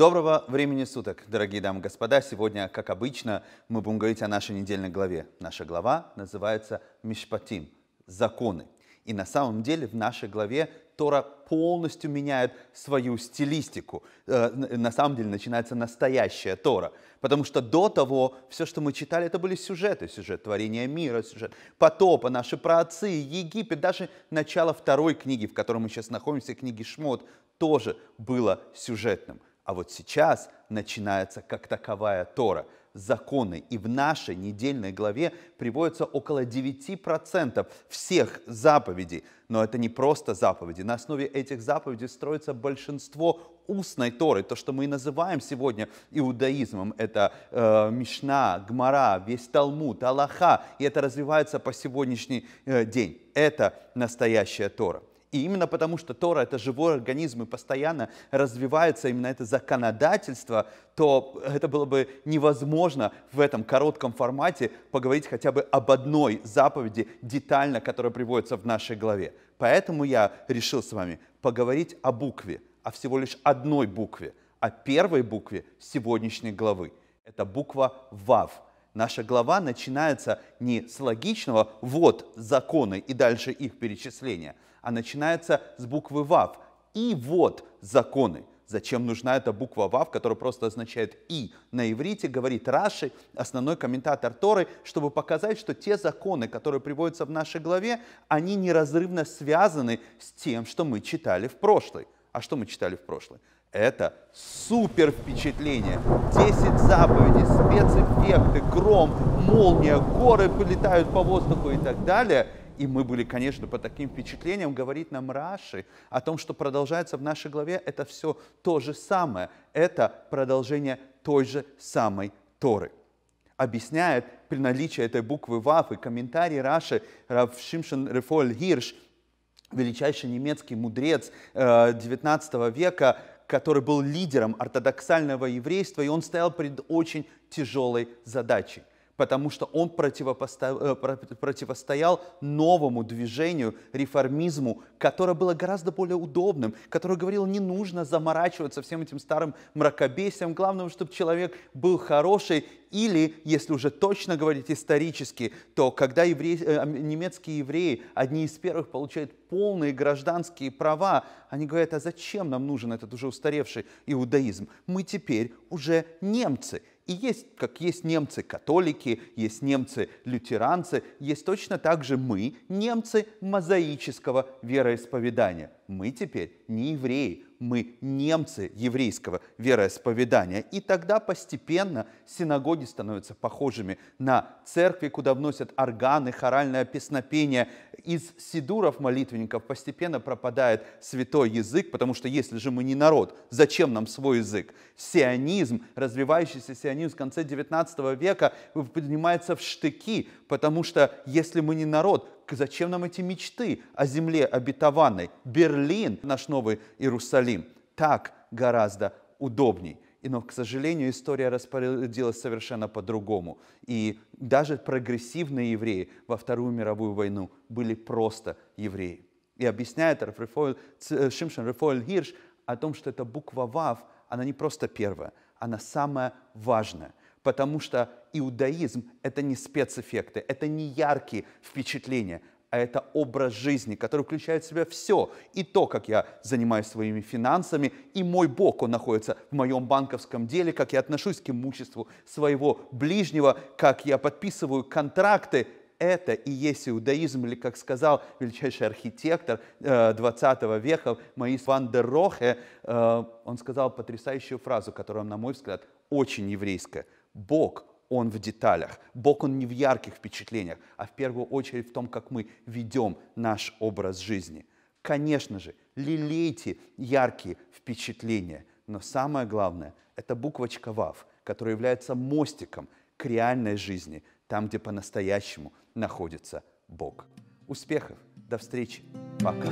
Доброго времени суток, дорогие дамы и господа. Сегодня, как обычно, мы будем говорить о нашей недельной главе. Наша глава называется «Мишпатим» – «Законы». И на самом деле в нашей главе Тора полностью меняет свою стилистику. Э, э, на самом деле начинается настоящая Тора. Потому что до того все, что мы читали, это были сюжеты. Сюжет творения мира, сюжет потопа, наши праотцы, Египет, даже начало второй книги, в которой мы сейчас находимся, книги Шмот, тоже было сюжетным. А вот сейчас начинается как таковая Тора. Законы. И в нашей недельной главе приводится около 9% всех заповедей. Но это не просто заповеди. На основе этих заповедей строится большинство устной Торы, то, что мы называем сегодня иудаизмом. Это э, Мишна, Гмара, весь Талмуд, Аллаха. И это развивается по сегодняшний э, день. Это настоящая Тора. И именно потому, что Тора — это живой организм и постоянно развивается именно это законодательство, то это было бы невозможно в этом коротком формате поговорить хотя бы об одной заповеди детально, которая приводится в нашей главе. Поэтому я решил с вами поговорить о букве, о всего лишь одной букве, о первой букве сегодняшней главы. Это буква «Вав», Наша глава начинается не с логичного «вот законы» и дальше их перечисления, а начинается с буквы «вав» и «вот законы». Зачем нужна эта буква «вав», которая просто означает «и» на иврите, говорит Раши, основной комментатор Торы, чтобы показать, что те законы, которые приводятся в нашей главе, они неразрывно связаны с тем, что мы читали в прошлой. А что мы читали в прошлой? Это супер впечатление. 10 заповедей, спецэффекты, гром, молния, горы полетают по воздуху и так далее. И мы были, конечно, по таким впечатлениям, говорит нам Раши о том, что продолжается в нашей главе, это все то же самое. Это продолжение той же самой Торы. Объясняет при наличии этой буквы ВАВ и комментарий Раши Рав Рефоль Гирш, величайший немецкий мудрец 19 э, века, который был лидером ортодоксального еврейства, и он стоял перед очень тяжелой задачей потому что он противопосто... Э, противостоял новому движению, реформизму, которое было гораздо более удобным, которое говорило, не нужно заморачиваться всем этим старым мракобесием, главное, чтобы человек был хороший, или, если уже точно говорить исторически, то когда евреи, э, немецкие евреи, одни из первых получают полные гражданские права, они говорят, а зачем нам нужен этот уже устаревший иудаизм? Мы теперь уже немцы, и есть, как есть немцы-католики, есть немцы-лютеранцы, есть точно так же мы, немцы мозаического вероисповедания – мы теперь не евреи, мы немцы еврейского вероисповедания. И тогда постепенно синагоги становятся похожими на церкви, куда вносят органы, хоральное песнопение. Из сидуров молитвенников постепенно пропадает святой язык, потому что если же мы не народ, зачем нам свой язык? Сионизм, развивающийся сионизм в конце 19 века, поднимается в штыки, потому что если мы не народ, Зачем нам эти мечты о земле обетованной? Берлин, наш новый Иерусалим. Так гораздо удобней. И, но, к сожалению, история распорядилась совершенно по-другому. И даже прогрессивные евреи во Вторую мировую войну были просто евреи. И объясняет Рефоэль, э, Шимшин Рефоэль Гирш о том, что эта буква «Вав», она не просто первая, она самая важная потому что иудаизм – это не спецэффекты, это не яркие впечатления, а это образ жизни, который включает в себя все. И то, как я занимаюсь своими финансами, и мой Бог, Он находится в моем банковском деле, как я отношусь к имуществу своего ближнего, как я подписываю контракты. Это и есть иудаизм, или, как сказал величайший архитектор 20 э, века Маис Ван де Рохе, э, он сказал потрясающую фразу, которая, на мой взгляд, очень еврейская – Бог, Он в деталях. Бог, Он не в ярких впечатлениях, а в первую очередь в том, как мы ведем наш образ жизни. Конечно же, лелейте яркие впечатления, но самое главное – это буквочка «Вав», которая является мостиком к реальной жизни, там, где по-настоящему находится Бог. Успехов! До встречи! Пока!